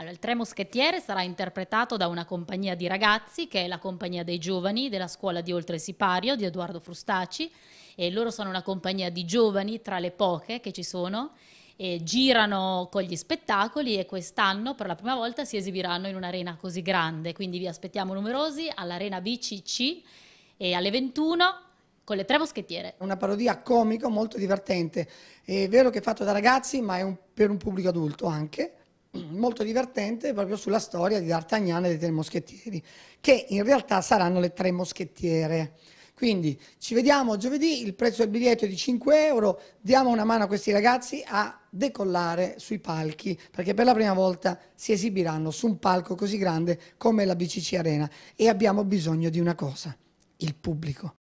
Allora, il Tre Moschettiere sarà interpretato da una compagnia di ragazzi che è la compagnia dei giovani della scuola di Oltre Sipario di Edoardo Frustaci e loro sono una compagnia di giovani tra le poche che ci sono girano con gli spettacoli e quest'anno per la prima volta si esibiranno in un'arena così grande, quindi vi aspettiamo numerosi all'arena BCC e alle 21 con le tre moschettiere. Una parodia comica molto divertente, è vero che è fatto da ragazzi ma è un, per un pubblico adulto anche molto divertente proprio sulla storia di D'Artagnan e dei tre moschettieri, che in realtà saranno le tre moschettiere. Quindi ci vediamo giovedì, il prezzo del biglietto è di 5 euro, diamo una mano a questi ragazzi a decollare sui palchi, perché per la prima volta si esibiranno su un palco così grande come la BCC Arena e abbiamo bisogno di una cosa, il pubblico.